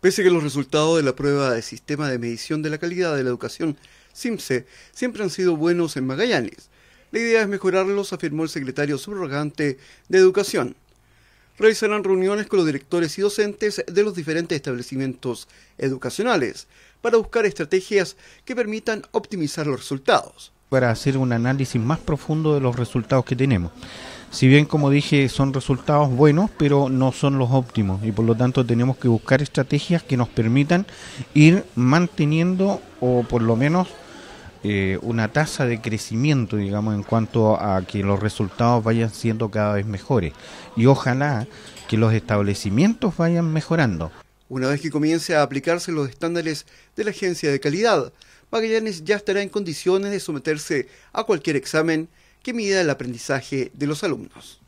Pese a que los resultados de la prueba de sistema de medición de la calidad de la educación SIMSE siempre han sido buenos en Magallanes, la idea es mejorarlos, afirmó el secretario subrogante de Educación. Realizarán reuniones con los directores y docentes de los diferentes establecimientos educacionales para buscar estrategias que permitan optimizar los resultados para hacer un análisis más profundo de los resultados que tenemos. Si bien, como dije, son resultados buenos, pero no son los óptimos y por lo tanto tenemos que buscar estrategias que nos permitan ir manteniendo o por lo menos eh, una tasa de crecimiento, digamos, en cuanto a que los resultados vayan siendo cada vez mejores y ojalá que los establecimientos vayan mejorando. Una vez que comience a aplicarse los estándares de la agencia de calidad, Magallanes ya estará en condiciones de someterse a cualquier examen que mida el aprendizaje de los alumnos.